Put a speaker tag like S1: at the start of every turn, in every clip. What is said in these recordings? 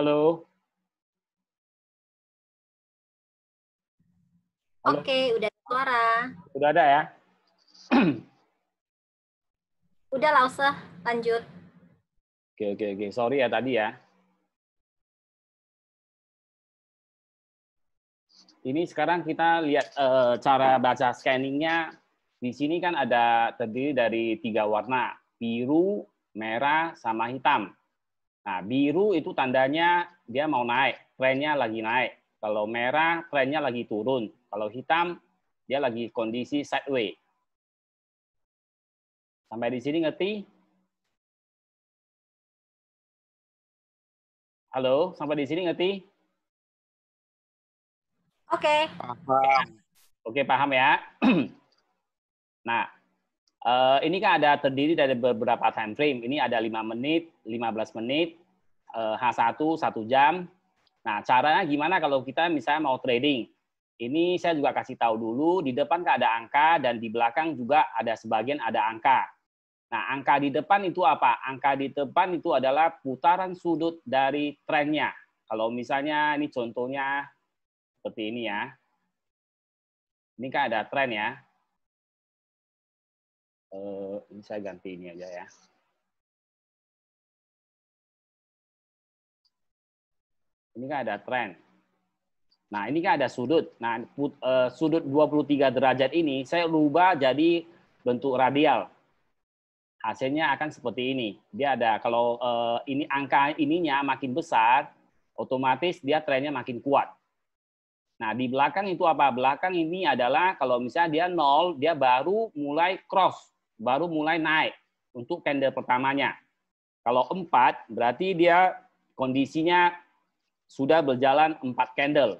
S1: Halo. Halo. Oke,
S2: udah suara.
S3: Udah ada ya?
S2: udah lah, usah lanjut.
S3: Oke, oke, oke. Sorry ya tadi ya.
S1: Ini sekarang kita
S3: lihat uh, cara baca scanningnya. Di sini kan ada terdiri dari tiga warna, biru, merah, sama hitam. Nah, biru itu tandanya dia mau naik, trennya lagi naik. Kalau merah, trennya lagi turun. Kalau hitam, dia lagi kondisi sideways.
S1: Sampai di sini ngerti?
S3: Halo, sampai di sini ngerti? Oke. Okay. Paham. Oke, paham ya. nah, eh, ini kan ada terdiri dari beberapa time frame. Ini ada 5 menit, 15 menit, H1 eh, satu jam. Nah, caranya gimana kalau kita misalnya mau trading? Ini saya juga kasih tahu dulu, di depan ada angka dan di belakang juga ada sebagian ada angka. Nah, angka di depan itu apa? Angka di depan itu adalah putaran sudut dari trennya. Kalau misalnya ini contohnya seperti ini ya.
S1: Ini kan ada tren ya. Eh, ini saya ganti ini aja ya.
S3: Ini kan ada tren. Nah, ini kan ada sudut. Nah, put, uh, sudut 23 derajat ini saya rubah jadi bentuk radial. Hasilnya akan seperti ini. Dia ada kalau uh, ini angka ininya makin besar, otomatis dia trennya makin kuat. Nah, di belakang itu apa? Belakang ini adalah kalau misalnya dia nol, dia baru mulai cross, baru mulai naik untuk candle pertamanya. Kalau 4, berarti dia kondisinya sudah berjalan 4 candle.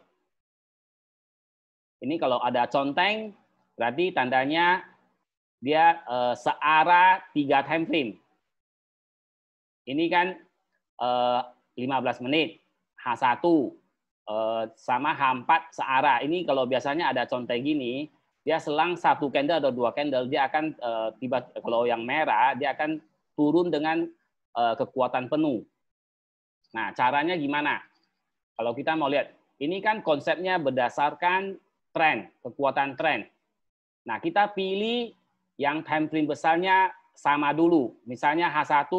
S3: Ini kalau ada conteng, berarti tandanya dia uh, searah 3 time frame. Ini kan uh, eh, 15 menit, H1 uh, eh, sama H4 searah. Ini kalau biasanya ada conteng gini, dia selang satu candle atau dua candle, dia akan uh, tiba kalau yang merah dia akan turun dengan uh, kekuatan penuh. Nah, caranya gimana? Kalau kita mau lihat, ini kan konsepnya berdasarkan tren, kekuatan tren. Nah, kita pilih yang time frame besarnya sama dulu. Misalnya H1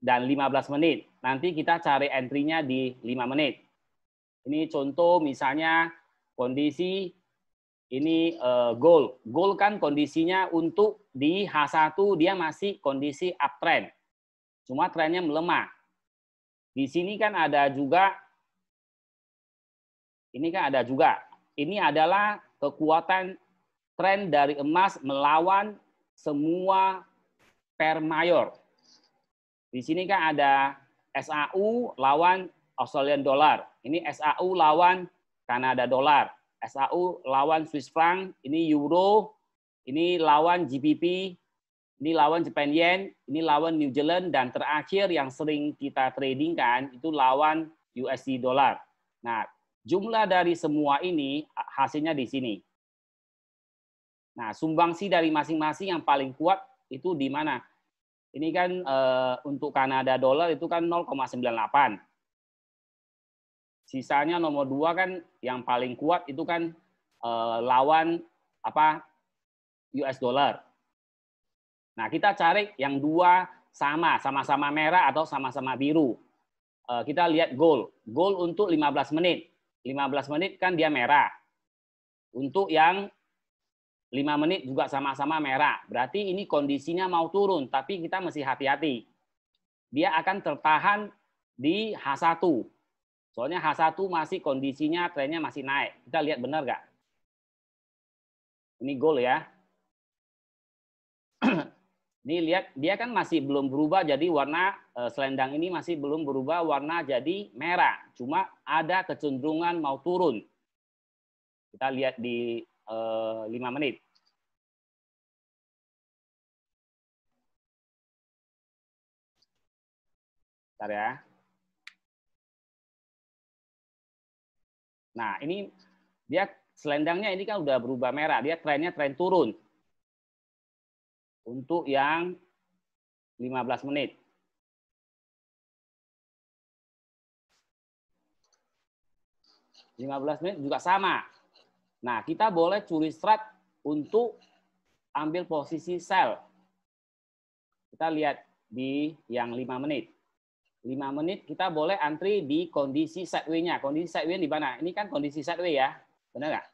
S3: dan 15 menit. Nanti kita cari entry-nya di 5 menit. Ini contoh misalnya kondisi ini uh, goal. Goal kan kondisinya untuk di H1 dia masih kondisi uptrend. Cuma trennya melemah. Di sini kan ada juga ini kan ada juga. Ini adalah kekuatan tren dari emas melawan semua per mayor. Di sini kan ada SAU lawan Australian dollar. Ini SAU lawan Kanada dollar. SAU lawan Swiss franc, ini euro, ini lawan GBP, ini lawan Japan yen, ini lawan New Zealand dan terakhir yang sering kita trading kan itu lawan USD dollar. Nah, Jumlah dari semua ini hasilnya di sini. Nah, sumbangsi dari masing-masing yang paling kuat itu di mana? Ini kan e, untuk Kanada dollar itu kan 0,98. Sisanya nomor dua kan yang paling kuat itu kan e, lawan apa US dollar. Nah, kita cari yang dua sama, sama-sama merah atau sama-sama biru. E, kita lihat goal. Goal untuk 15 menit. 15 menit kan dia merah. Untuk yang 5 menit juga sama-sama merah. Berarti ini kondisinya mau turun, tapi kita mesti hati-hati. Dia akan tertahan di H1. Soalnya H1 masih kondisinya trennya masih naik. Kita lihat benar nggak? Ini goal ya. Ini lihat dia kan masih belum berubah jadi warna eh, selendang ini masih belum berubah warna jadi merah. Cuma ada kecenderungan mau turun. Kita lihat
S1: di e, eh, 5 menit. Bentar ya. Nah, ini dia selendangnya ini kan udah berubah merah, dia trennya tren turun untuk yang 15 menit.
S3: Lima belas menit juga sama. Nah, kita boleh curi strat untuk ambil posisi sel. Kita lihat di yang lima menit. lima menit kita boleh antri di kondisi sideway-nya. Kondisi sideway di mana? Ini kan kondisi sideway ya. Benar nggak?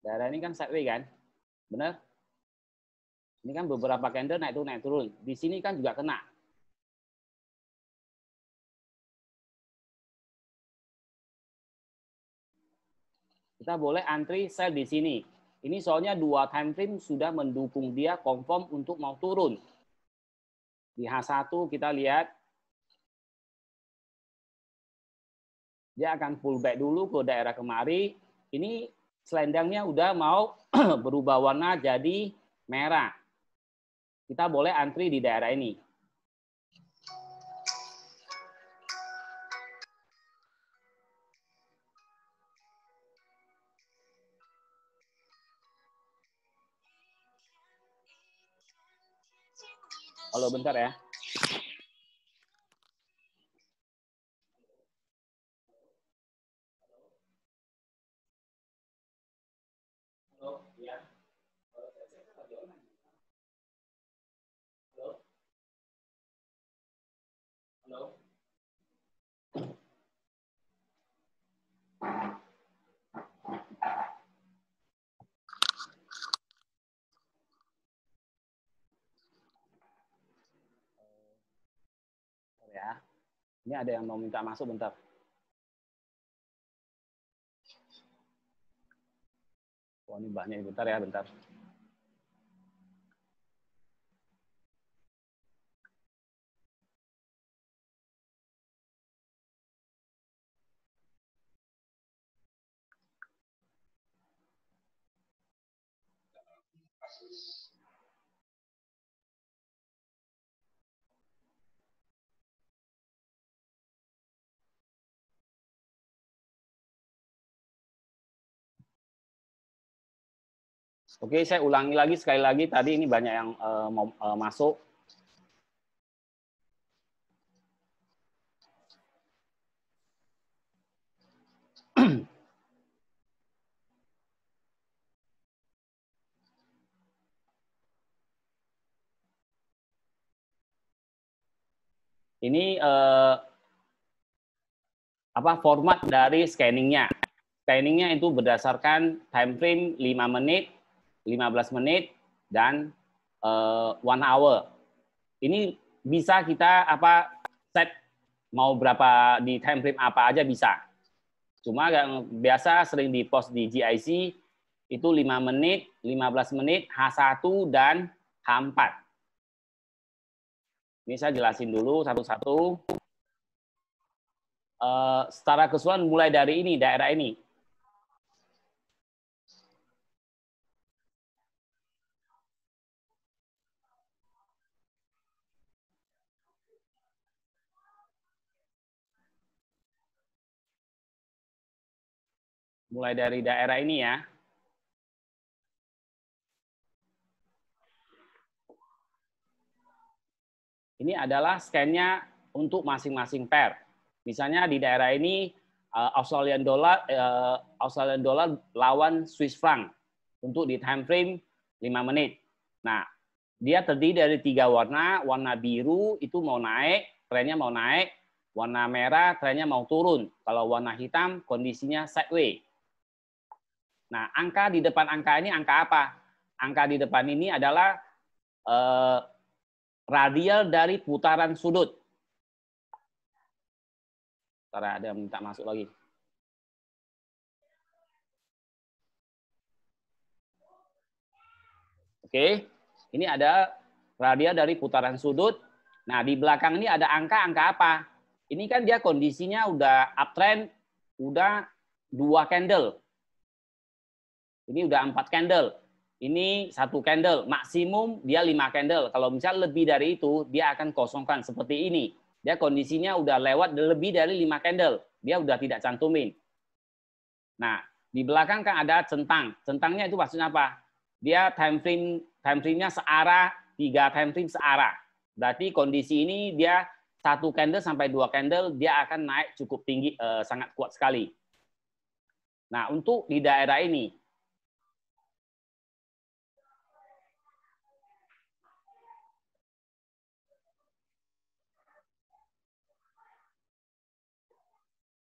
S1: Daerah ini kan sideways kan? Benar? Ini kan beberapa candle naik turun, naik turun. Di sini kan juga kena.
S3: Kita boleh antri sell di sini. Ini soalnya dua time frame sudah mendukung dia confirm untuk mau turun. Di H1 kita lihat dia akan pullback dulu ke daerah kemari. Ini selendangnya udah mau berubah warna jadi merah. Kita boleh antri di daerah ini.
S1: Halo, bentar ya. ya. Ini ada yang mau minta masuk bentar. Oh, ini banyak bentar ya, bentar.
S3: Oke, saya ulangi lagi sekali lagi tadi ini banyak yang uh, mau uh, masuk. ini eh, apa format dari scanningnya. Scanningnya itu berdasarkan time frame 5 menit, 15 menit, dan eh, one hour. Ini bisa kita apa set mau berapa di time frame apa aja bisa. Cuma yang biasa sering di post di GIC itu 5 menit, 15 menit, H1 dan H4 ini saya jelasin dulu satu-satu.
S1: Uh, eh, secara keseluruhan mulai dari ini, daerah ini. Mulai dari daerah ini ya.
S3: Ini adalah scan-nya untuk masing-masing pair. Misalnya di daerah ini eh, Australian dollar eh, Australian dollar lawan Swiss franc untuk di time frame 5 menit. Nah, dia terdiri dari tiga warna. Warna biru itu mau naik, trennya mau naik. Warna merah trennya mau turun. Kalau warna hitam kondisinya sideways. Nah, angka di depan angka ini angka apa? Angka di depan ini adalah eh, radial dari putaran sudut.
S1: Ntar ada yang minta masuk lagi.
S3: Oke, ini ada radial dari putaran sudut. Nah, di belakang ini ada angka-angka apa? Ini kan dia kondisinya udah uptrend, udah dua candle. Ini udah empat candle ini satu candle maksimum dia lima candle kalau misal lebih dari itu dia akan kosongkan seperti ini dia kondisinya udah lewat lebih dari lima candle dia udah tidak cantumin nah di belakang kan ada centang centangnya itu maksudnya apa dia time frame time frame-nya searah tiga time frame searah berarti kondisi ini dia satu candle sampai dua candle dia akan naik cukup tinggi eh, sangat kuat sekali nah untuk di daerah ini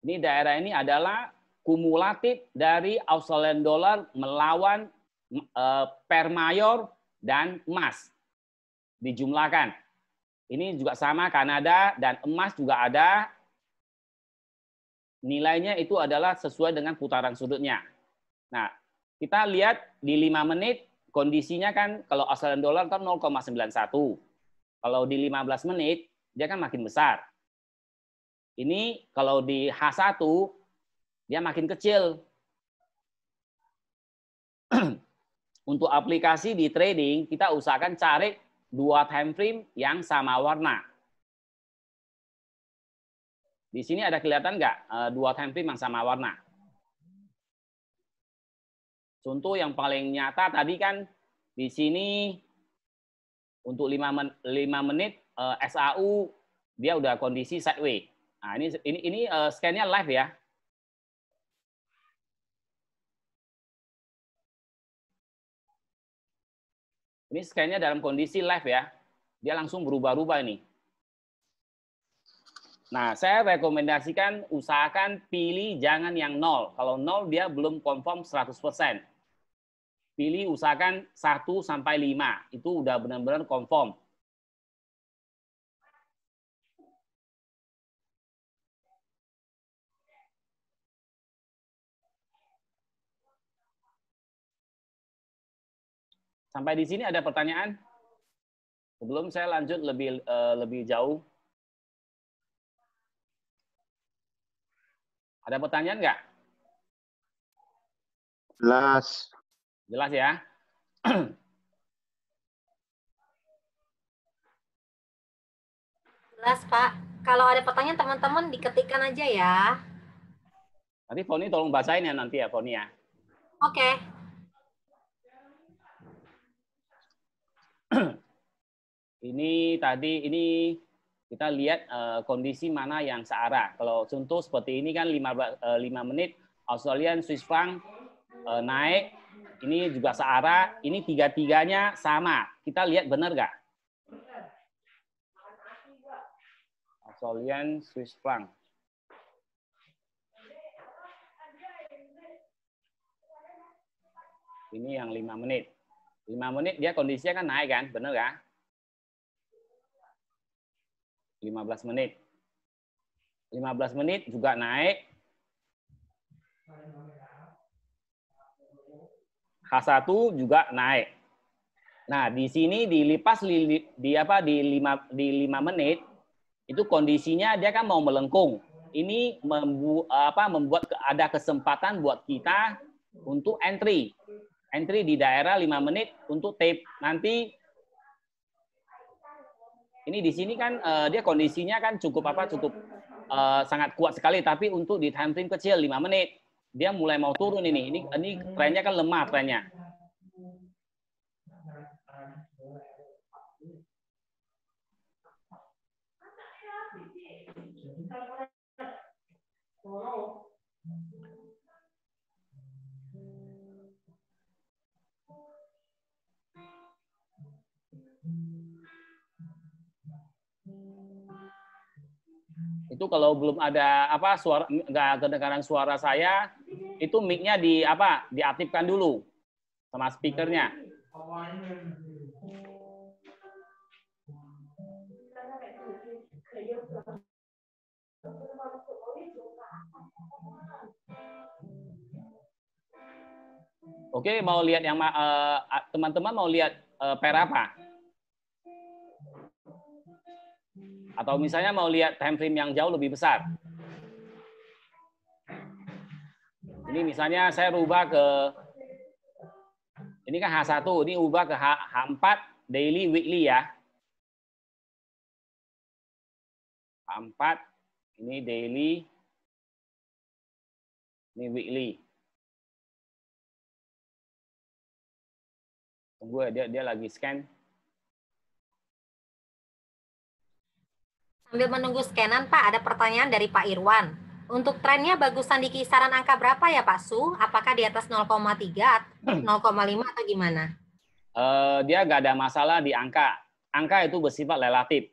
S3: Ini daerah ini adalah kumulatif dari Australian dollar melawan eh, per mayor dan emas dijumlahkan. Ini juga sama Kanada dan emas juga ada nilainya itu adalah sesuai dengan putaran sudutnya. Nah, kita lihat di 5 menit kondisinya kan kalau Australian dollar kan 0,91. Kalau di 15 menit dia kan makin besar. Ini kalau di H1 dia makin kecil. Untuk aplikasi di trading kita usahakan cari dua time frame yang sama warna. Di sini ada kelihatan nggak eh, dua time frame yang sama warna? Contoh yang paling nyata tadi kan di sini untuk 5 menit eh, SAU dia udah kondisi sideways. Nah, ini ini ini uh, scan-nya live ya.
S1: Ini scan-nya dalam kondisi live ya.
S3: Dia langsung berubah-ubah ini. Nah, saya rekomendasikan usahakan pilih jangan yang nol. Kalau nol dia belum confirm 100%. Pilih usahakan 1 sampai 5. Itu udah benar-benar confirm.
S1: Sampai di sini ada pertanyaan? Sebelum saya lanjut lebih uh, lebih jauh, ada pertanyaan nggak?
S4: Jelas.
S1: Jelas ya.
S2: Jelas Pak. Kalau ada pertanyaan teman-teman diketikkan aja ya.
S3: Nanti Foni tolong bacain ya nanti ya Foni ya. Oke. Okay. ini tadi ini kita lihat uh, kondisi mana yang searah. Kalau contoh seperti ini kan 5, uh, eh, menit Australian Swiss franc uh, naik, ini juga searah, ini tiga-tiganya sama. Kita lihat benar nggak? Australian Swiss franc. Ini yang lima menit. 5 menit dia kondisinya kan naik kan, benar enggak? 15 menit. 15 menit juga naik. H1 juga naik. Nah, di sini dilipas di, di apa di 5 di 5 menit itu kondisinya dia kan mau melengkung. Ini membu, apa, membuat ada kesempatan buat kita untuk entry entry di daerah 5 menit untuk tape. Nanti ini di sini kan uh, dia kondisinya kan cukup apa cukup uh, sangat kuat sekali tapi untuk di time frame kecil 5 menit dia mulai mau turun ini. Ini ini trennya kan lemah trennya. Oh. itu kalau belum ada apa suara nggak kedengaran suara saya itu mic-nya di apa diaktifkan dulu sama speakernya Oke, mau lihat yang eh, teman-teman uh, mau lihat uh, eh, per apa? Atau misalnya mau lihat time frame yang jauh lebih besar. Ini misalnya saya rubah ke ini kan H1, ini ubah ke H, H4 daily weekly ya.
S1: H4 ini daily ini weekly. Tunggu ya, dia dia lagi scan. Sambil menunggu scanan, Pak, ada pertanyaan dari Pak Irwan.
S2: Untuk trennya bagusan di kisaran angka berapa ya Pak Su? Apakah di atas 0,3, 0,5 hmm. atau gimana?
S3: Uh, dia nggak ada masalah di angka. Angka itu bersifat relatif.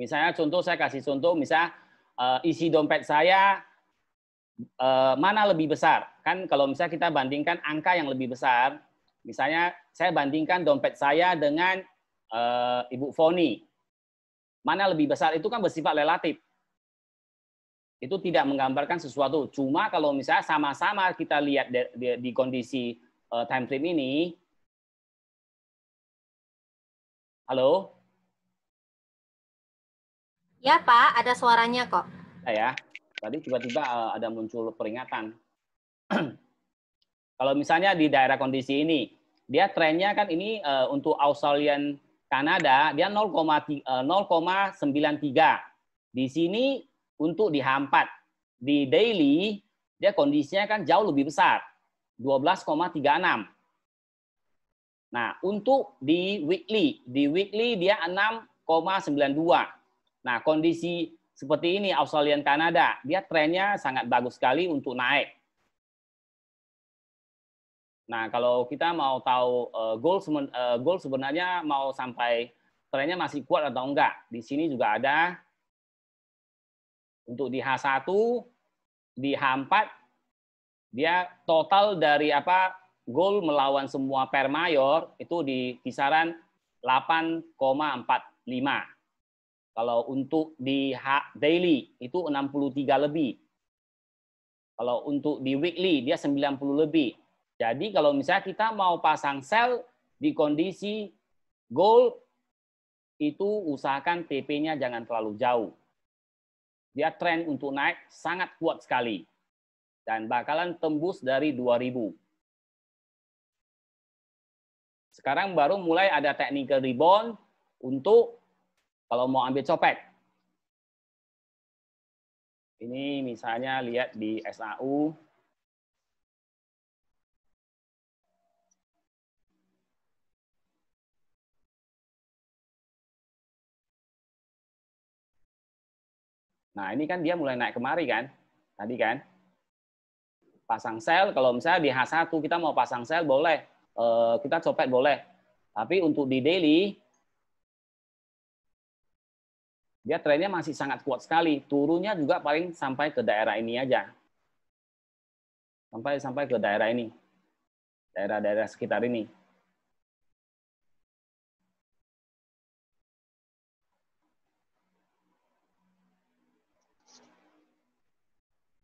S3: Misalnya contoh, saya kasih contoh, misalnya uh, eh, isi dompet saya uh, mana lebih besar? Kan kalau misalnya kita bandingkan angka yang lebih besar, misalnya saya bandingkan dompet saya dengan uh, Ibu Foni, mana lebih besar itu kan bersifat relatif. Itu tidak menggambarkan sesuatu. Cuma kalau misalnya sama-sama kita lihat di, di, kondisi uh, time frame ini, halo?
S2: Ya Pak, ada suaranya
S3: kok. Ya, ya. tadi tiba-tiba uh, ada muncul peringatan. kalau misalnya di daerah kondisi ini, dia trennya kan ini uh, untuk Australian Kanada dia 0,93. Eh, di sini untuk di Hampat, di daily dia kondisinya kan jauh lebih besar, 12,36. Nah, untuk di weekly, di weekly dia 6,92. Nah, kondisi seperti ini Australian Kanada, dia trennya sangat bagus sekali untuk naik. Nah, kalau kita mau tahu eh, goal eh, goal sebenarnya mau sampai trennya masih kuat atau enggak. Di sini juga ada untuk di H1, di H4 dia total dari apa goal melawan semua per mayor itu di kisaran 8,45. Kalau untuk di H daily itu 63 lebih. Kalau untuk di weekly dia 90 lebih jadi kalau misalnya kita mau pasang sel di kondisi goal itu usahakan TP-nya jangan terlalu jauh. Dia tren untuk naik sangat kuat sekali dan bakalan tembus dari 2000. Sekarang baru mulai ada technical
S1: rebound untuk kalau mau ambil copet. Ini misalnya lihat di SAU
S3: Nah, ini kan dia mulai naik kemari kan? Tadi kan? Pasang sel, kalau misalnya di H1 kita mau pasang sel boleh, eh, kita copet boleh. Tapi untuk di daily, dia trennya masih sangat kuat sekali.
S1: Turunnya juga paling sampai ke daerah ini aja. Sampai sampai ke daerah ini. Daerah-daerah sekitar ini.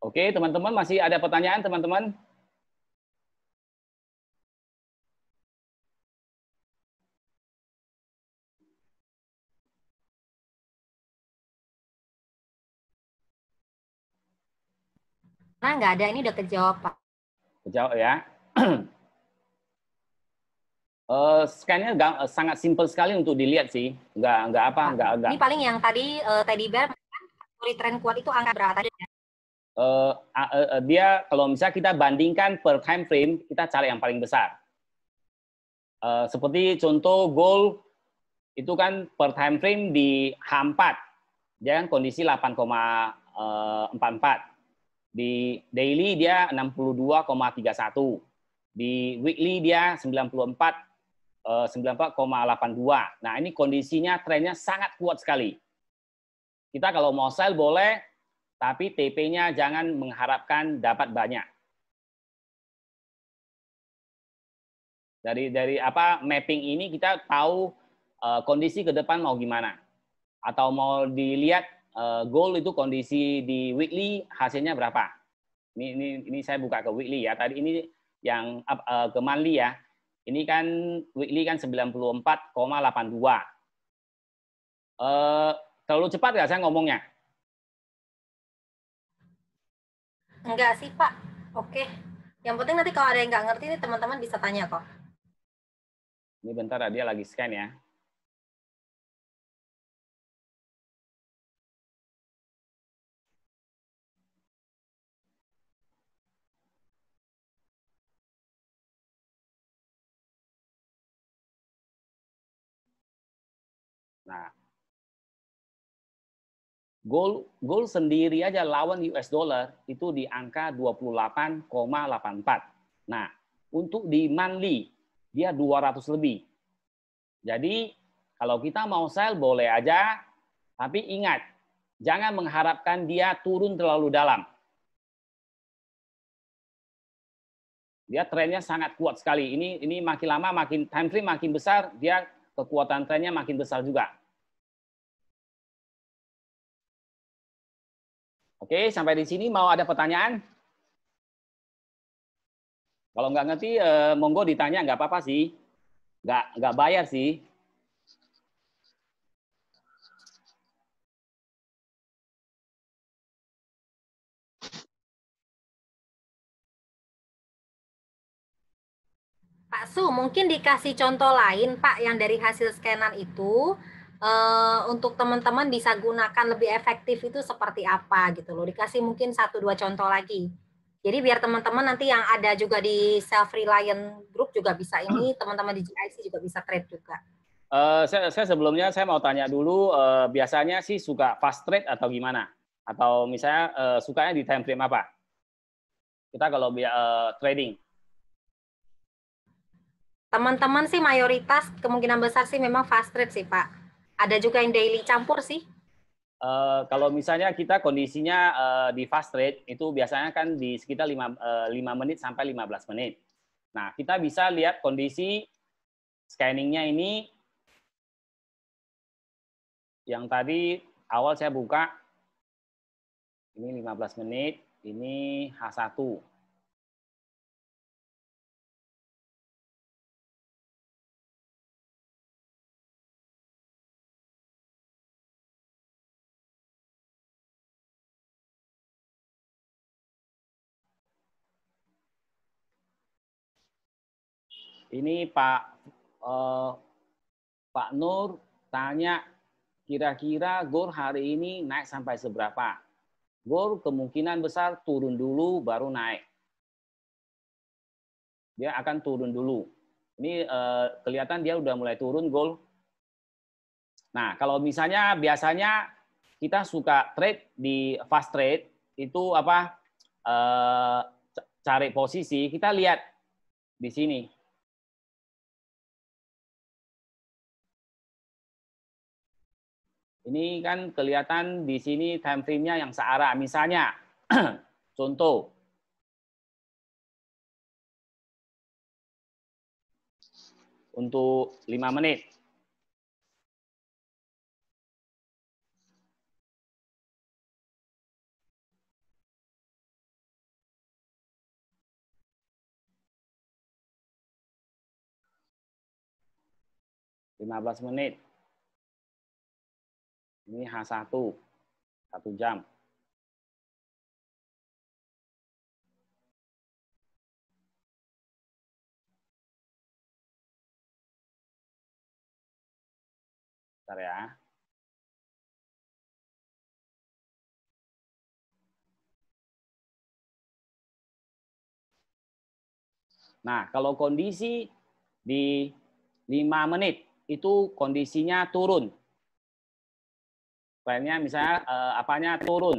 S1: Oke, teman-teman masih ada pertanyaan teman-teman? Nah,
S2: nggak ada, ini udah kejawab, Pak.
S3: Kejawab ya. Uh, scan-nya uh, sangat simpel sekali untuk dilihat sih, nggak nggak apa, nggak nggak. Ini
S2: paling yang tadi uh, Teddy bear kan, kulit tren kuat itu angka berapa tadi?
S3: uh, uh, uh, dia kalau misalnya kita bandingkan per time frame, kita cari yang paling besar. Uh, seperti contoh goal itu kan per time frame di H4, dia kan kondisi 8,44. Eh, di daily dia 62,31. Di weekly dia 94 94,82. Eh, nah, ini kondisinya trennya sangat kuat sekali. Kita kalau mau sell boleh tapi TP-nya jangan mengharapkan dapat banyak. Dari dari apa mapping ini kita tahu uh, kondisi ke depan mau gimana. Atau mau dilihat uh, goal itu kondisi di weekly hasilnya berapa. Ini ini ini saya buka ke weekly ya. Tadi ini yang uh, ke monthly ya. Ini kan weekly kan 94,82. Uh, terlalu cepat nggak saya ngomongnya?
S2: Enggak sih, Pak. Oke. Yang penting nanti kalau ada yang nggak ngerti, teman-teman bisa tanya kok.
S3: Ini bentar, dia lagi scan ya. Gold, gold sendiri aja lawan US dollar itu di angka 28,84. Nah, untuk di monthly dia 200 lebih. Jadi kalau kita mau sell boleh aja, tapi ingat jangan mengharapkan dia turun terlalu dalam. Dia trennya sangat kuat sekali. Ini ini makin lama makin time frame makin besar, dia kekuatan trennya makin besar juga. Oke, sampai di sini mau ada pertanyaan? Kalau nggak ngerti, eh, monggo ditanya nggak apa-apa sih. Nggak, nggak bayar sih.
S2: Pak Su, mungkin dikasih contoh lain Pak yang dari hasil scanan itu uh, untuk teman-teman bisa gunakan lebih efektif itu seperti apa gitu loh. Dikasih mungkin satu dua contoh lagi. Jadi biar teman-teman nanti yang ada juga di self reliant group juga bisa ini, teman-teman di GIC juga bisa trade juga.
S3: Uh, saya, saya sebelumnya saya mau tanya dulu, uh, biasanya sih suka fast trade atau gimana? Atau misalnya uh, sukanya di time frame apa? Kita kalau uh, trading.
S2: Teman-teman sih mayoritas kemungkinan besar sih memang fast trade sih Pak ada juga yang daily campur sih.
S3: Uh, kalau misalnya kita kondisinya uh, di fast rate itu biasanya kan di sekitar 5, uh, eh, menit sampai 15 menit. Nah, kita bisa lihat kondisi scanningnya ini
S1: yang tadi awal saya buka ini 15 menit, ini H1.
S3: ini Pak eh, Pak Nur tanya kira-kira GOR hari ini naik sampai seberapa? GOR kemungkinan besar turun dulu baru naik. Dia akan turun dulu. Ini eh, kelihatan dia udah mulai turun GOR. Nah, kalau misalnya biasanya kita suka trade di fast trade itu apa? Eh, cari posisi, kita
S1: lihat di sini. Ini kan kelihatan di sini time frame-nya yang searah. Misalnya, contoh. Untuk 5 menit. Lima belas menit. Ini H1, satu jam. Bentar ya.
S3: Nah, kalau kondisi di 5 menit itu kondisinya turun filenya misalnya eh, apanya turun.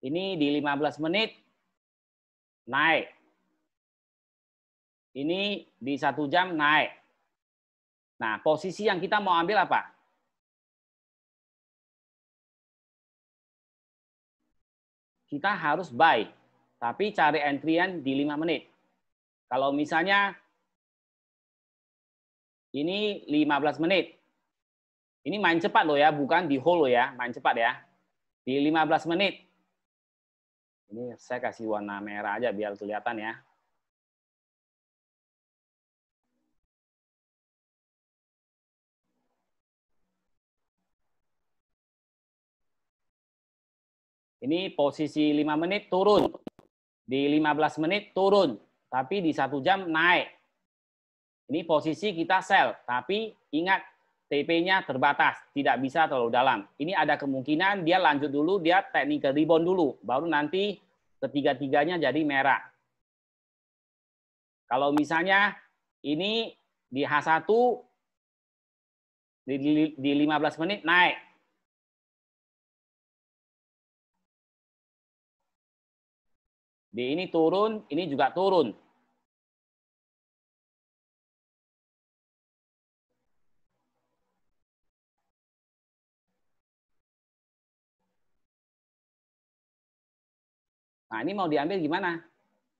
S1: Ini di 15 menit naik. Ini di satu jam naik. Nah, posisi yang kita mau ambil apa? Kita harus buy, tapi cari entrian di
S3: 5 menit. Kalau misalnya ini 15 menit, ini main cepat loh ya, bukan di hole loh ya, main cepat ya. Di 15 menit. Ini saya kasih warna merah aja biar kelihatan ya. Ini posisi 5 menit turun. Di 15 menit turun. Tapi di satu jam naik. Ini posisi kita sell. Tapi ingat TP-nya terbatas, tidak bisa terlalu dalam. Ini ada kemungkinan dia lanjut dulu, dia teknik ke rebound dulu, baru nanti ketiga-tiganya jadi merah. Kalau misalnya ini di H1
S1: di, di 15 menit naik. Di ini turun, ini
S4: juga turun.
S3: Nah, ini mau diambil gimana?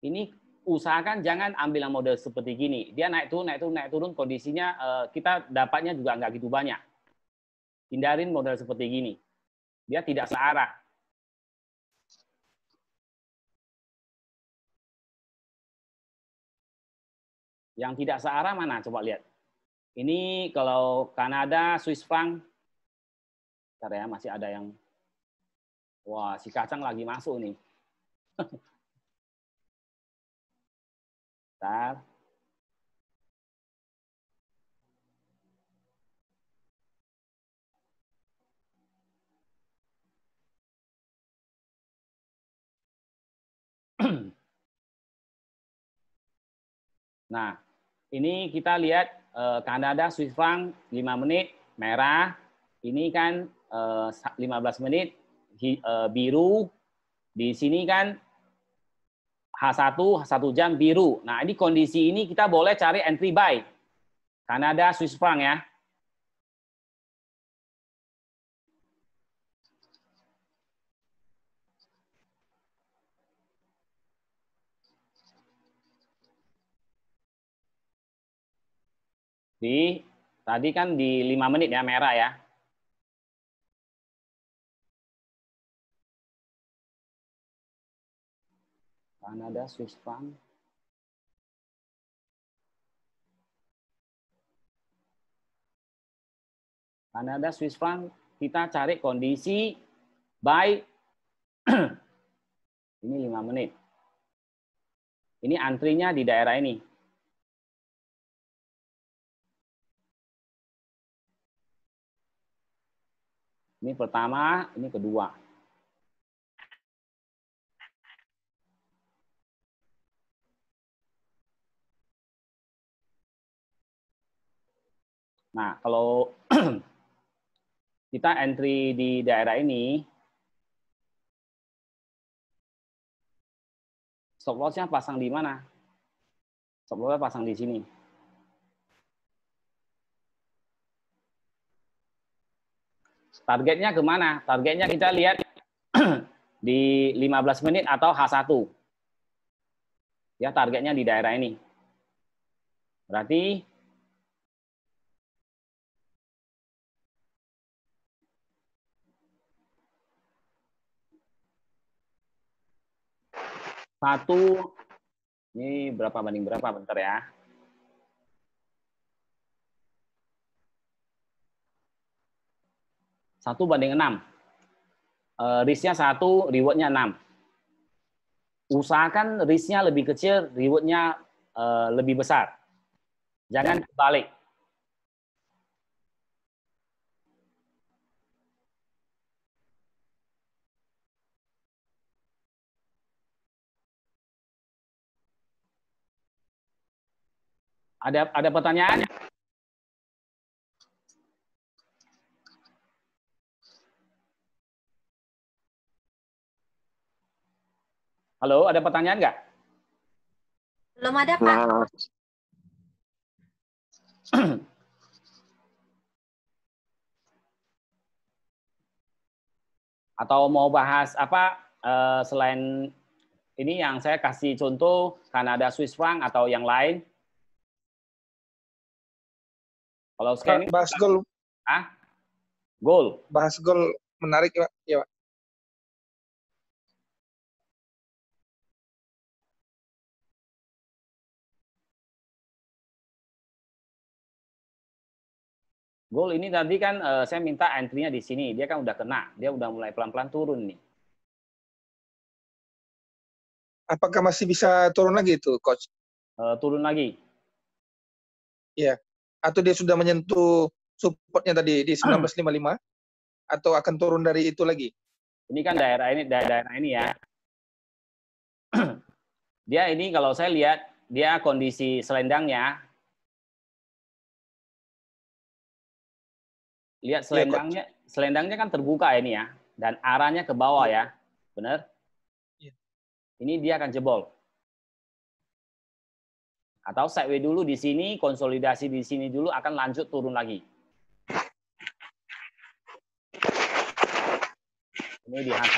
S3: Ini usahakan jangan ambil yang model seperti gini. Dia naik turun, naik turun, naik turun, kondisinya eh, kita dapatnya juga nggak gitu banyak. Hindarin model seperti gini. Dia tidak
S1: searah. Yang tidak searah mana? Coba lihat. Ini
S3: kalau Kanada, Swiss franc, Bentar ya, masih ada yang... Wah, si kacang lagi masuk nih. Bentar. Nah, ini kita lihat eh, Kanada Swiss franc 5 menit merah, ini kan 15 eh, menit eh, biru. Di sini kan H1, H1 jam biru. Nah, ini kondisi ini kita boleh cari entry buy. Kanada Swiss franc ya.
S1: Di tadi kan di 5 menit ya merah ya.
S4: Kanada, Swiss
S1: Kanada, Swiss kita cari kondisi by ini lima menit. Ini antrinya di daerah ini. Ini pertama, ini kedua. Nah, kalau kita entry di daerah ini, stop loss-nya pasang di
S3: mana? Stop loss-nya pasang di sini. Targetnya kemana? Targetnya kita lihat di 15 menit atau H1. Ya, targetnya di daerah ini. Berarti
S1: Satu,
S3: ini berapa banding berapa? Bentar ya. Satu banding enam. Eh, risknya satu, rewardnya enam. Usahakan risknya lebih kecil, rewardnya eh, lebih besar. Jangan terbalik ya.
S1: Ada ada pertanyaan?
S3: Halo, ada pertanyaan nggak?
S2: Belum ada, Pak.
S3: Atau mau bahas apa eh, selain ini yang saya kasih contoh Kanada Swiss franc atau yang lain?
S1: Kalau sekarang bahas ini, gol. Ah? Gol. Bahas gol menarik ya, Pak. Ya, Pak.
S3: Gol ini tadi kan uh, saya minta entry-nya di sini. Dia kan udah kena. Dia udah mulai pelan-pelan turun nih.
S1: Apakah masih bisa turun lagi itu, Coach? Uh, turun lagi. Iya atau dia sudah menyentuh
S3: supportnya tadi di 1955 ah. atau akan turun dari itu lagi? Ini kan daerah ini daerah ini ya. dia ini kalau
S1: saya lihat dia kondisi selendangnya lihat iya, selendangnya selendangnya kan terbuka ini ya dan arahnya
S3: ke bawah ya. Benar? Iya. Ini dia akan jebol atau sideways dulu di sini, konsolidasi di sini dulu akan lanjut turun lagi. Ini di hand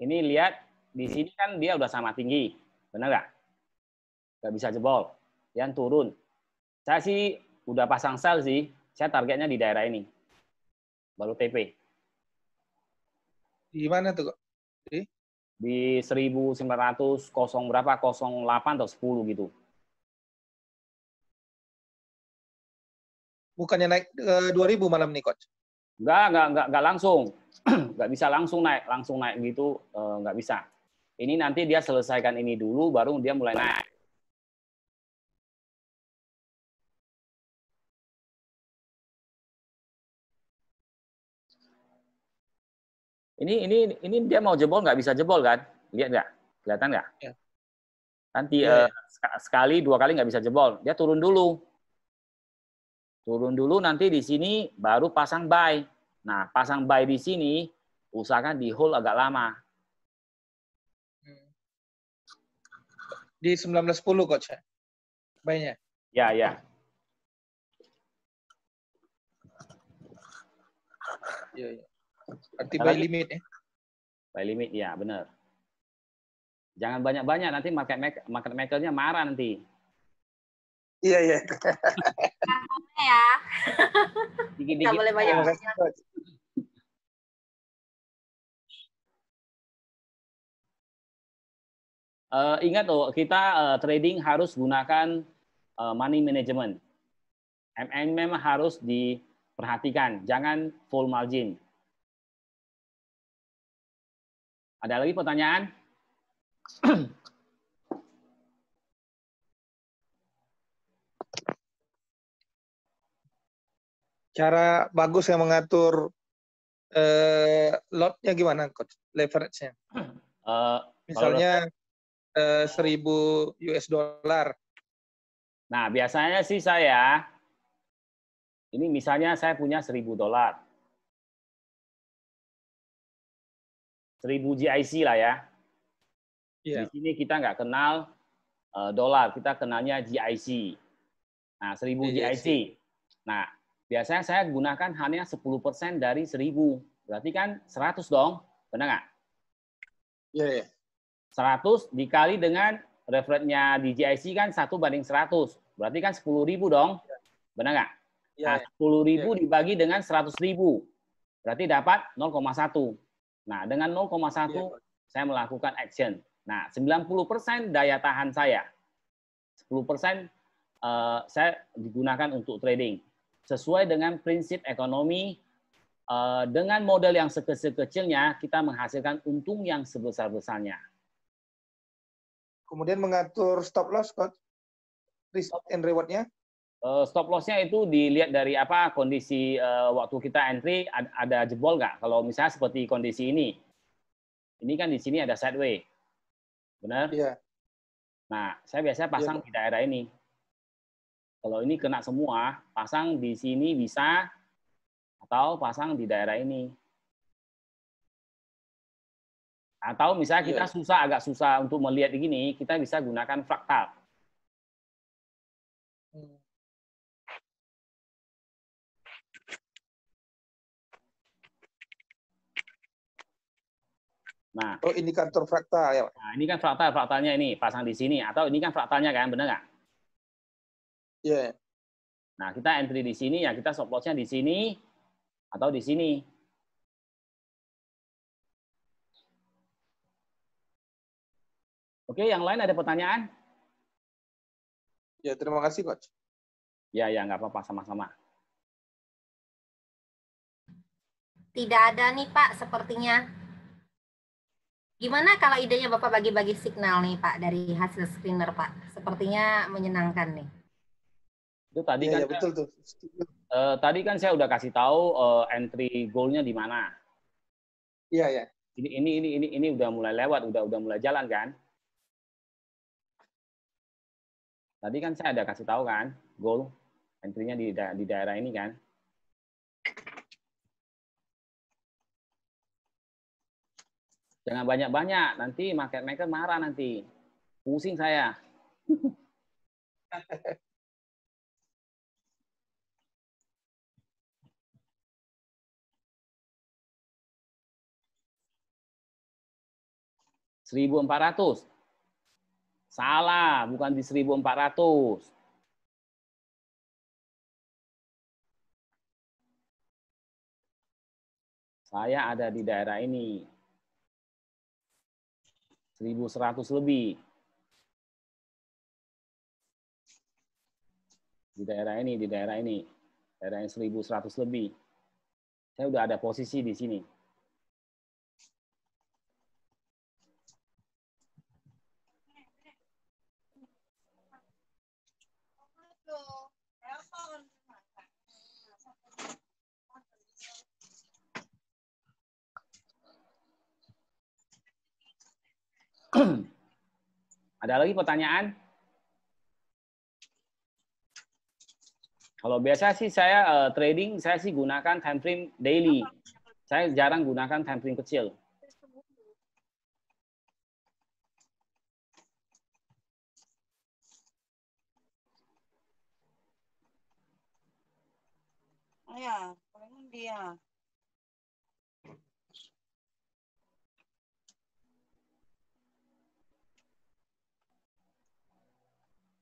S3: 1. Ini lihat di sini kan dia udah sama tinggi, benar nggak? Nggak bisa jebol, yang turun. Saya sih udah pasang sel sih, saya targetnya di daerah ini, baru TP. Di mana tuh kok? Di di 1900 kosong berapa 08 atau 10 gitu.
S1: Bukannya naik e, eh, 2000 malam nih
S3: coach? Enggak, enggak, enggak, enggak langsung. enggak bisa langsung naik, langsung naik gitu enggak eh, bisa. Ini nanti dia selesaikan ini dulu baru dia mulai naik. Ini ini ini dia mau jebol nggak bisa jebol kan? Lihat nggak? Kelihatan nggak? Ya. Nanti ya, ya. sekali dua kali nggak bisa jebol, dia turun dulu. Turun dulu nanti di sini baru pasang buy. Nah, pasang buy di sini usahakan di hold agak lama. Di 1910 coach ya?
S1: Banyak. Ya, ya.
S3: Iya, iya. Berarti by limit ya? By limit, ya benar. Jangan banyak-banyak, nanti market maker, market makernya marah nanti. Iya, iya. ya. Dikit-dikit. boleh
S4: banyak-banyak.
S3: Uh, eh, ingat loh, kita uh, trading harus gunakan uh, money management. MM memang harus diperhatikan, jangan full margin. Ada lagi
S1: pertanyaan? Cara bagus
S3: yang mengatur
S1: uh, lotnya gimana, coach? Leverage-nya?
S3: Uh, Misalnya eh, seribu uh, US dollar. Nah, biasanya sih saya ini misalnya saya punya 1000
S1: dolar. 1000 GIC lah ya.
S3: Yeah. Di sini kita nggak kenal uh, dolar, kita kenalnya GIC. Nah, 1000 GIC. GIC. Nah, biasanya saya gunakan hanya 10% dari 1000. Berarti kan 100 dong, benar nggak? Iya, yeah, iya. yeah. 100 dikali dengan referennya di GIC kan 1 banding 100. Berarti kan 10 ribu dong, benar nggak? Yeah, iya. nah, 10 ribu iya. dibagi dengan 100 ribu. Berarti dapat 0,1. Nah, dengan 0,1 ya. saya melakukan action. Nah, 90% daya tahan saya. 10% uh, eh, saya digunakan untuk trading. Sesuai dengan prinsip ekonomi, uh, dengan model yang sekecil-kecilnya, kita menghasilkan untung yang sebesar-besarnya.
S2: Kemudian mengatur stop loss, Coach. Risk and reward-nya?
S3: stop eh, stop lossnya itu dilihat dari apa kondisi uh, waktu kita entry ada, ada jebol nggak? Kalau misalnya seperti kondisi ini, ini kan di sini ada sideway, benar? Iya. Nah, saya biasanya iya, pasang ya. di daerah ini. Kalau ini kena semua, pasang di sini bisa
S1: atau pasang di daerah ini. Atau misalnya kita yeah. susah agak susah untuk melihat begini, kita bisa gunakan fraktal.
S3: Nah, oh ini kantor fraktal ya. Pak? Nah, ini kan fraktal, fraktalnya ini pasang di sini atau ini kan fraktalnya kan, benar nggak? Iya. Yeah. Nah, kita entry di sini ya kita stop di sini
S1: atau di sini. Oke, yang lain ada pertanyaan? Ya, terima kasih, Coach. Ya, ya, nggak apa-apa, sama-sama.
S2: Tidak ada nih, Pak, sepertinya. Gimana kalau idenya Bapak bagi-bagi signal nih Pak dari hasil screener Pak? Sepertinya menyenangkan nih.
S3: Itu tadi ya, kan ya, betul tuh. Uh, tadi kan saya udah kasih tahu uh, entry goalnya di mana. Iya ya. Ini ini ini ini ini udah mulai lewat, udah udah mulai jalan kan? Tadi kan saya ada kasih tahu kan, goal entry-nya di, da di daerah ini kan. Jangan banyak-banyak,
S1: nanti market maker marah nanti. Pusing saya. Seribu empat ratus. Salah, bukan di seribu empat ratus. Saya ada di daerah ini,
S3: 1100 lebih. Di daerah ini, di daerah ini. Daerah yang 1100 lebih. Saya sudah ada posisi di sini. Ada lagi pertanyaan? Kalau biasa sih saya uh, trading, saya sih gunakan time frame daily. Saya jarang gunakan time frame kecil.
S4: Ah, ya, paling dia.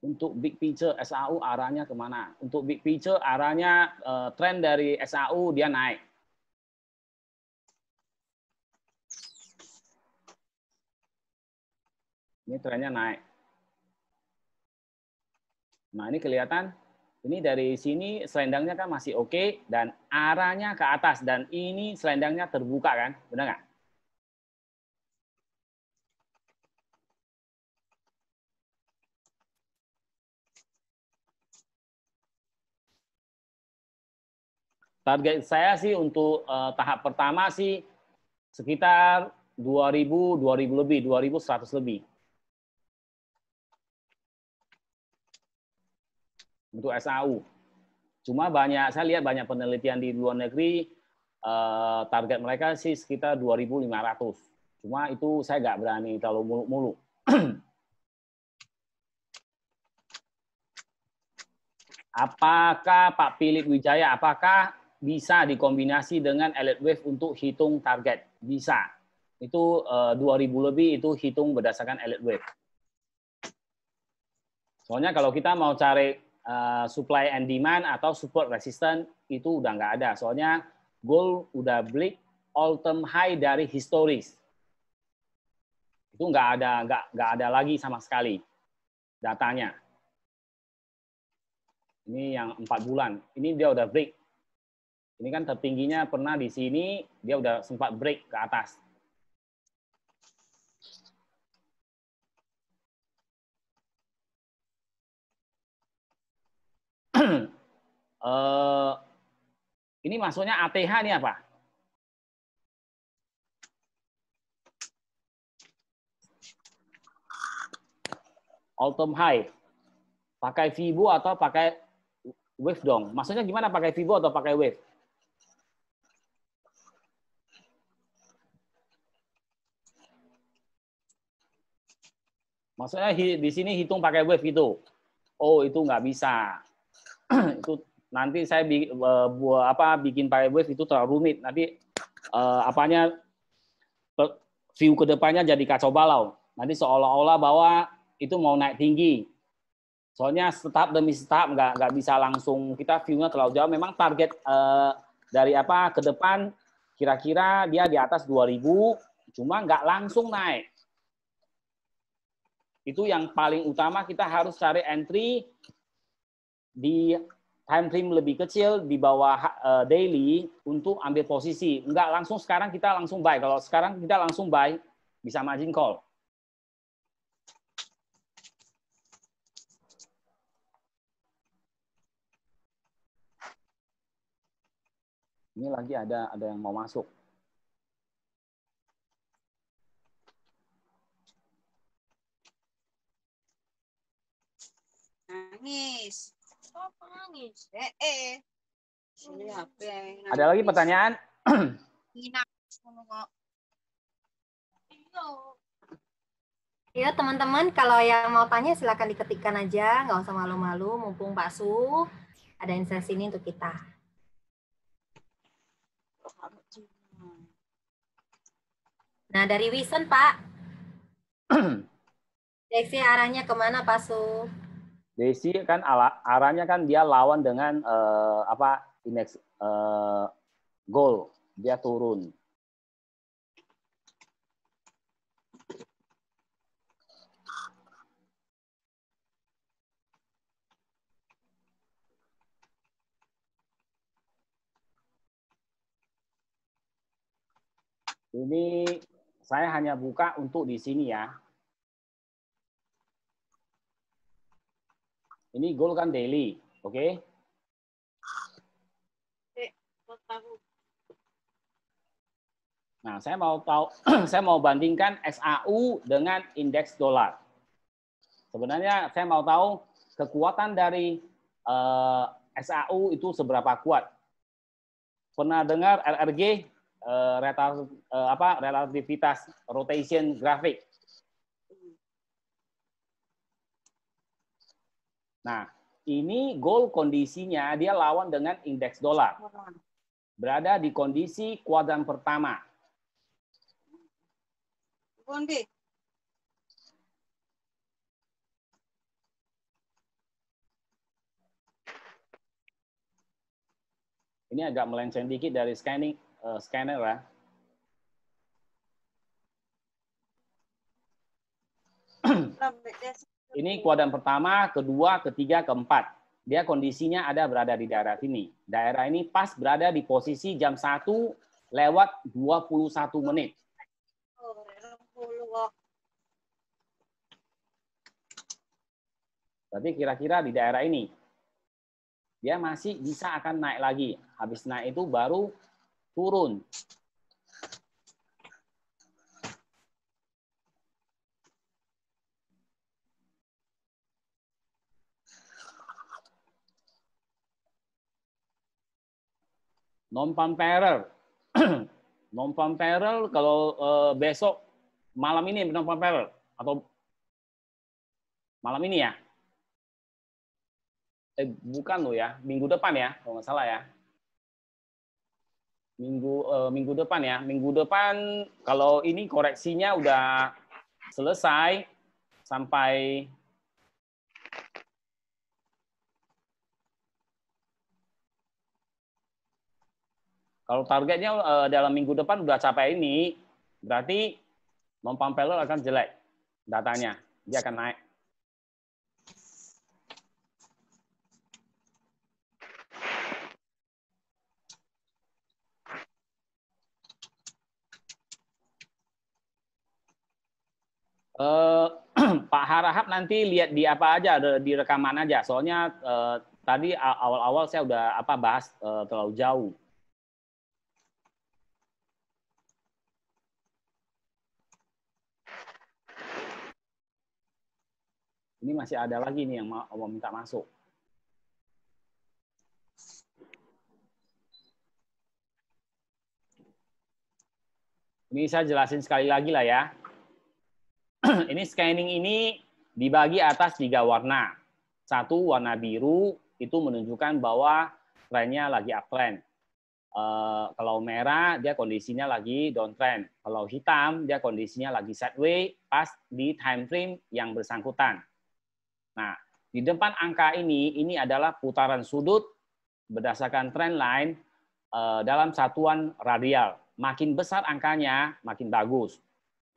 S3: untuk big picture SAU arahnya kemana. Untuk big picture arahnya uh, eh, tren dari SAU dia naik. Ini trennya naik. Nah ini kelihatan, ini dari sini selendangnya kan masih oke, okay, dan arahnya ke atas, dan ini selendangnya terbuka kan, benar nggak? target saya sih untuk uh, tahap pertama sih sekitar 2000 2000 lebih, 2100 lebih. Untuk SAU. Cuma banyak saya lihat banyak penelitian di luar negeri uh, target mereka sih sekitar 2500. Cuma itu saya nggak berani terlalu muluk-muluk. apakah Pak Philip Wijaya, apakah bisa dikombinasi dengan alert wave untuk hitung target. Bisa. Itu uh, eh, 2000 lebih itu hitung berdasarkan alert wave. Soalnya kalau kita mau cari uh, supply and demand atau support resistance itu udah nggak ada. Soalnya gold udah break all time high dari historis. Itu nggak ada nggak nggak ada lagi sama sekali datanya. Ini yang empat bulan. Ini dia udah break ini kan tertingginya pernah di sini, dia udah sempat break ke atas.
S1: uh, ini maksudnya ATH ini apa?
S3: All high. Pakai Fibo atau pakai wave dong? Maksudnya gimana pakai Fibo atau pakai wave? Maksudnya di sini hitung pakai wave gitu. Oh, itu nggak bisa. itu nanti saya bi, eh, buat apa bikin pakai wave itu terlalu rumit. Nanti uh, apanya view ke depannya jadi kacau balau. Nanti seolah-olah bahwa itu mau naik tinggi. Soalnya setap demi setap nggak nggak bisa langsung kita view-nya terlalu jauh. Memang target uh, dari apa ke depan kira-kira dia di atas 2000 cuma nggak langsung naik itu yang paling utama kita harus cari entry di time frame lebih kecil di bawah eh, daily untuk ambil posisi. Enggak langsung sekarang kita langsung buy. Kalau sekarang kita langsung buy bisa margin call. Ini lagi ada ada yang mau masuk.
S4: nangis. Oh, nangis. Eh, eh. Ini HP. Ya? Ada lagi
S3: pertanyaan?
S2: Ya teman-teman, kalau yang mau tanya silakan diketikkan aja, nggak usah malu-malu, mumpung Pak Su ada insensi ini untuk kita. Nah, dari Wisen, Pak. Direksi arahnya kemana, Pak Su?
S3: Desi kan ala, arahnya kan dia lawan dengan uh, apa indeks uh, eh, goal dia turun. Ini saya hanya buka untuk di sini ya. Ini goal kan daily, oke? Okay? Nah, saya mau tahu, saya mau bandingkan SAU dengan indeks dolar. Sebenarnya saya mau tahu kekuatan dari uh, eh, SAU itu seberapa kuat. Pernah dengar RRG uh, eh, relativ, uh, eh, apa relativitas rotation grafik? Nah, ini gold kondisinya dia lawan dengan indeks dolar. Berada di kondisi kuadran pertama. Bondi. Ini agak melenceng dikit dari scanning uh, scanner ya. Ini kuadran pertama, kedua, ketiga, keempat. Dia kondisinya ada berada di daerah sini. Daerah ini pas berada di posisi jam 1 lewat 21 menit. Berarti kira-kira di daerah ini. Dia masih bisa akan naik lagi. Habis naik itu baru turun. non Perel, non Perel kalau uh, besok malam ini non Perel atau malam ini ya eh bukan lo ya minggu depan ya kalau nggak salah ya minggu uh, minggu depan ya minggu depan kalau ini koreksinya udah selesai sampai Kalau targetnya uh, dalam minggu depan sudah capai ini, berarti non akan jelek datanya. Dia akan naik. Uh, Pak Harahap nanti lihat di apa aja, di rekaman aja. Soalnya uh, tadi awal-awal saya udah apa bahas uh, terlalu jauh. Ini masih ada lagi nih yang mau, minta masuk. Ini saya jelasin sekali lagi lah ya. ini scanning ini dibagi atas tiga warna. Satu warna biru itu menunjukkan bahwa trennya lagi uptrend. Uh, kalau merah dia kondisinya lagi downtrend. Kalau hitam dia kondisinya lagi sideways pas di time frame yang bersangkutan. Nah, di depan angka ini, ini adalah putaran sudut berdasarkan trend line eh, dalam satuan radial. Makin besar angkanya, makin bagus.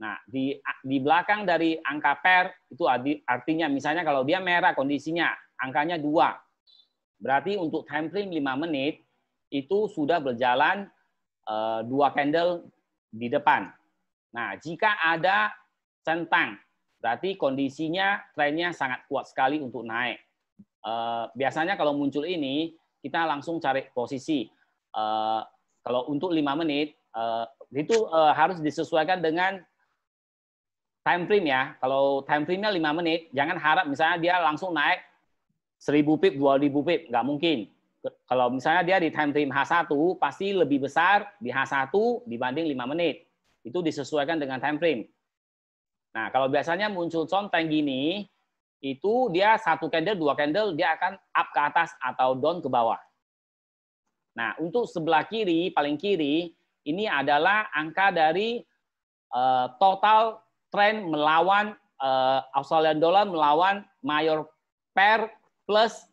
S3: Nah, di, di belakang dari angka per, itu artinya misalnya kalau dia merah kondisinya, angkanya dua Berarti untuk time frame 5 menit, itu sudah berjalan eh, dua candle di depan. Nah, jika ada centang Berarti kondisinya trennya sangat kuat sekali untuk naik. Eh, biasanya kalau muncul ini, kita langsung cari posisi. Eh, kalau untuk 5 menit, eh, itu harus disesuaikan dengan time frame ya. Kalau time frame-nya 5 menit, jangan harap misalnya dia langsung naik 1000 pip, 2000 pip, nggak mungkin. Kalau misalnya dia di time frame H1, pasti lebih besar di H1 dibanding 5 menit. Itu disesuaikan dengan time frame. Nah, kalau biasanya muncul conteng gini, itu dia satu candle, dua candle, dia akan up ke atas atau down ke bawah. Nah, untuk sebelah kiri, paling kiri, ini adalah angka dari uh, total trend melawan uh, Australian dollar melawan mayor pair plus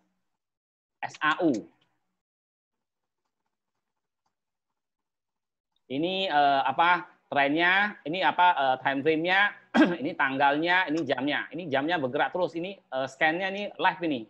S3: SAU. Ini uh, apa trennya? Ini apa uh, time frame-nya? ini tanggalnya, ini jamnya, ini jamnya bergerak terus, ini uh, scan-nya ini live ini.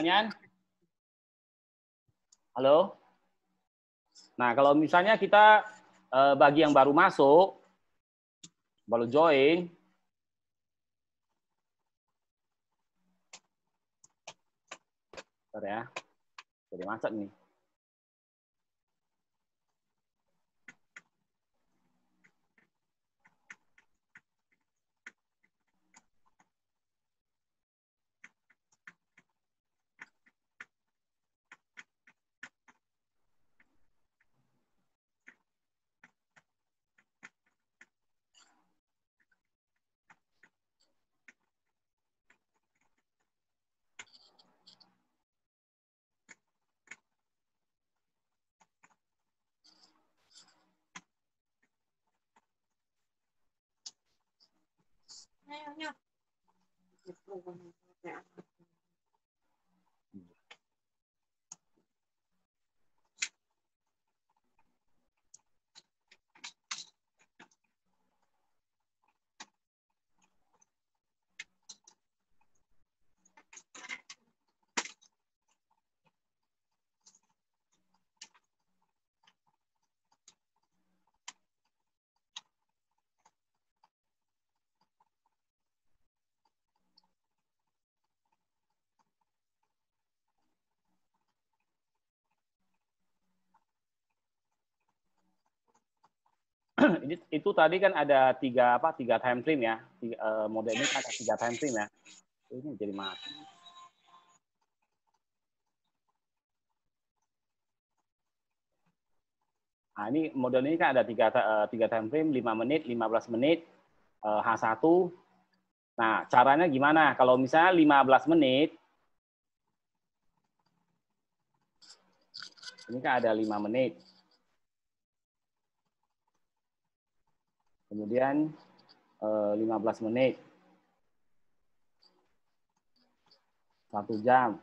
S3: pertanyaan? Halo? Nah, kalau misalnya kita eh, bagi yang baru masuk, baru join, Bentar ya.
S1: Jadi masak nih.
S4: 你好，你
S3: itu tadi kan ada tiga apa tiga time frame ya tiga, uh, model ini kan ada tiga time frame ya oh, ini jadi mati nah ini model ini kan ada tiga uh, tiga time frame lima menit lima belas menit uh, eh, H1 nah caranya gimana kalau misalnya belas menit ini kan ada lima menit kemudian 15 eh, menit, satu jam,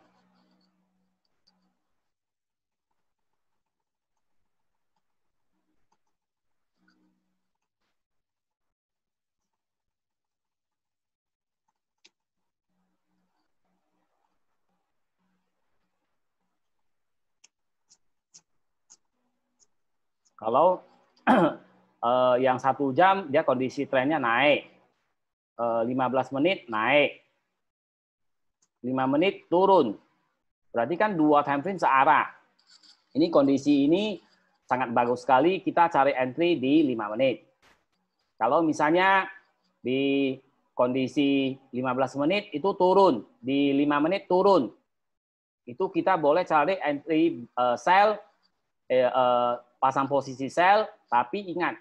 S3: Kalau eh, uh, yang satu jam dia kondisi trennya naik, uh, eh, 15 menit naik, 5 menit turun. Berarti kan dua time frame searah. Ini kondisi ini sangat bagus sekali kita cari entry di 5 menit. Kalau misalnya di kondisi 15 menit itu turun, di 5 menit turun. Itu kita boleh cari entry uh, eh, sell uh, pasang posisi sell tapi ingat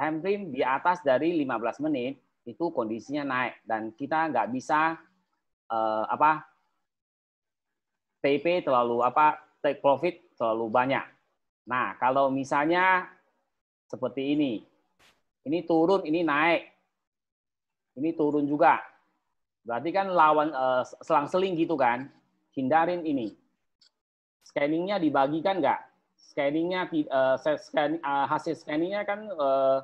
S3: time frame di atas dari 15 menit itu kondisinya naik dan kita nggak bisa uh, apa TP terlalu apa take profit terlalu banyak. Nah kalau misalnya seperti ini, ini turun, ini naik, ini turun juga, berarti kan lawan uh, selang-seling gitu kan, hindarin ini. Scanningnya dibagikan nggak? scanningnya uh, scan, uh, hasil scanningnya kan uh,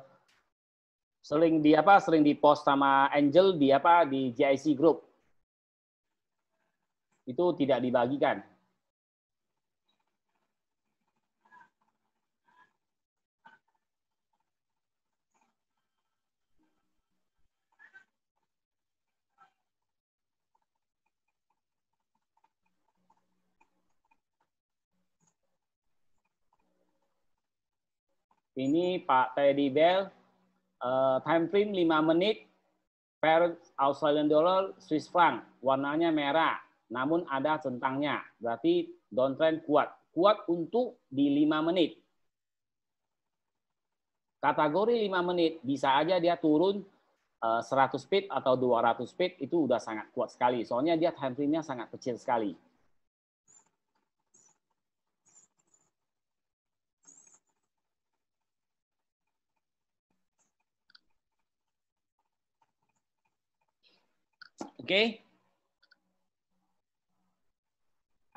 S3: sering di apa sering di post sama Angel di apa di JIC group itu tidak dibagikan Ini Pak Teddy Bell, uh, time frame 5 menit, per Australian dollar, Swiss franc, warnanya merah, namun ada centangnya. Berarti downtrend kuat. Kuat untuk di 5 menit. Kategori 5 menit bisa aja dia turun 100 eh, speed atau 200 speed itu udah sangat kuat sekali. Soalnya dia time frame-nya sangat kecil sekali. Oke? Okay?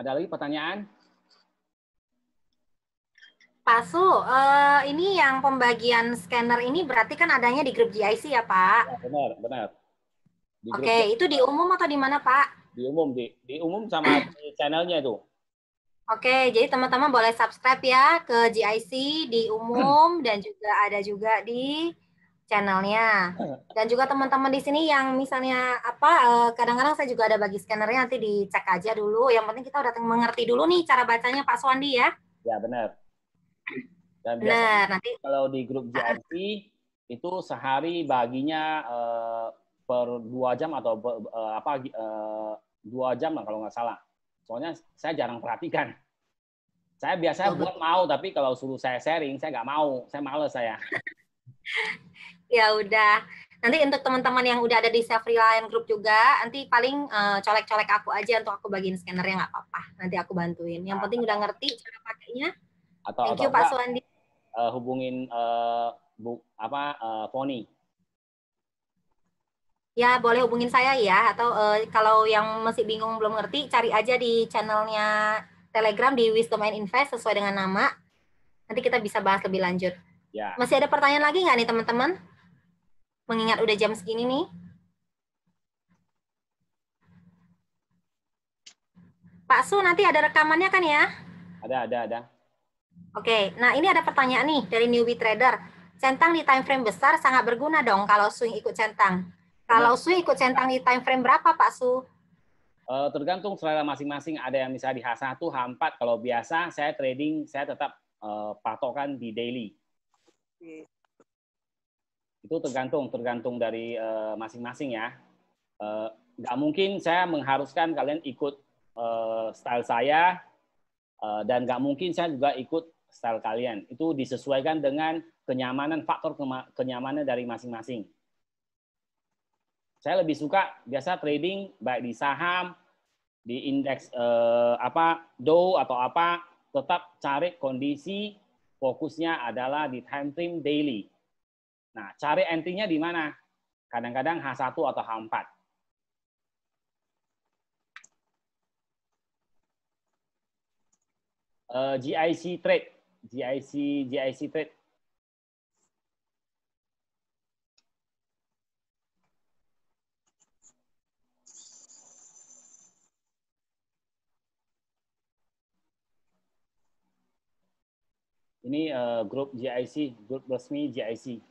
S3: Ada lagi pertanyaan?
S2: Pak Su, uh, ini yang pembagian scanner ini berarti kan adanya di grup GIC ya Pak? Ya,
S3: benar, benar. Oke, okay,
S2: itu di umum atau di mana Pak?
S3: Di umum, di, di umum sama di channelnya itu.
S2: Oke, okay, jadi teman-teman boleh subscribe ya ke GIC di umum dan juga ada juga di channelnya dan juga teman-teman di sini yang misalnya apa eh, kadang-kadang saya juga ada bagi scannernya nanti dicek aja dulu yang penting kita udah mengerti dulu nih cara bacanya Pak Suwandi ya
S3: ya benar dan biasanya benar, nanti kalau di grup JRC itu sehari baginya uh, per dua jam atau per, eh, apa dua jam lah kalau nggak salah soalnya saya jarang perhatikan saya biasanya oh, buat mau tapi kalau suruh saya sharing saya nggak mau saya males saya
S2: ya udah nanti untuk teman-teman yang udah ada di self reliant group juga nanti paling eh, colek-colek uh, aku aja untuk aku bagiin scannernya nggak apa-apa nanti aku bantuin yang penting udah ngerti cara pakainya
S3: atau, thank atau you Pak Suwandi uh, hubungin uh, bu apa uh,
S2: ya boleh hubungin saya ya atau uh, kalau yang masih bingung belum ngerti cari aja di channelnya Telegram di Wisdom and Invest sesuai dengan nama nanti kita bisa bahas lebih lanjut ya. masih ada pertanyaan lagi nggak nih teman-teman mengingat udah jam segini nih. Pak Su nanti ada rekamannya kan ya? Ada, ada, ada. Oke, nah ini ada pertanyaan nih dari newbie trader. Centang di time frame besar sangat berguna dong kalau swing ikut centang. Kalau swing ikut centang di time frame berapa Pak Su?
S3: Eh, tergantung selera masing-masing. Ada yang bisa di H1, H4. Kalau biasa saya trading, saya tetap eh, patokan di daily itu tergantung tergantung dari eh, masing-masing ya eh, nggak uh, mungkin saya mengharuskan kalian ikut uh, style saya uh, dan nggak mungkin saya juga ikut style kalian itu disesuaikan dengan kenyamanan faktor kenyamanan dari masing-masing saya lebih suka biasa trading baik di saham di indeks uh, apa Dow atau apa tetap cari kondisi fokusnya adalah di time frame daily Nah, cari entinya di mana? Kadang-kadang H1 atau H4. Uh, eh, GIC trade, GIC GIC trade. Ini uh, grup GIC, grup resmi GIC.